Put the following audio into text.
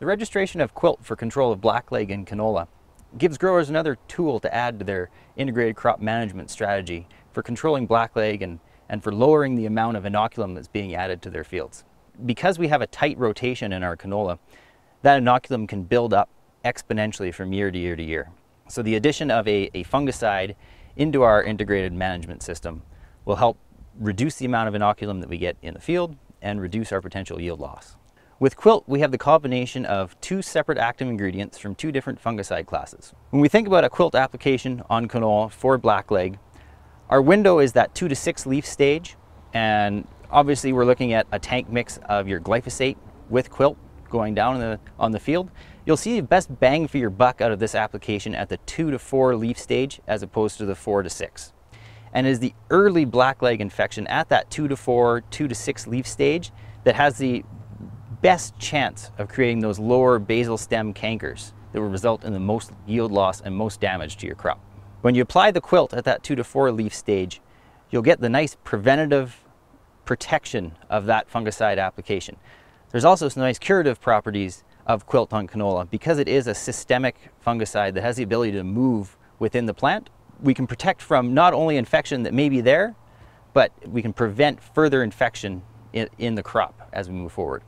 The registration of Quilt for control of blackleg and canola gives growers another tool to add to their integrated crop management strategy for controlling blackleg and, and for lowering the amount of inoculum that's being added to their fields. Because we have a tight rotation in our canola, that inoculum can build up exponentially from year to year to year. So the addition of a, a fungicide into our integrated management system will help reduce the amount of inoculum that we get in the field and reduce our potential yield loss. With Quilt, we have the combination of two separate active ingredients from two different fungicide classes. When we think about a quilt application on canola for blackleg, our window is that two to six leaf stage, and obviously we're looking at a tank mix of your glyphosate with quilt going down the, on the field. You'll see the best bang for your buck out of this application at the two to four leaf stage as opposed to the four to six. And it is the early blackleg infection at that two to four, two to six leaf stage that has the best chance of creating those lower basal stem cankers that will result in the most yield loss and most damage to your crop. When you apply the quilt at that two to four leaf stage, you'll get the nice preventative protection of that fungicide application. There's also some nice curative properties of quilt on canola. Because it is a systemic fungicide that has the ability to move within the plant, we can protect from not only infection that may be there, but we can prevent further infection in, in the crop as we move forward.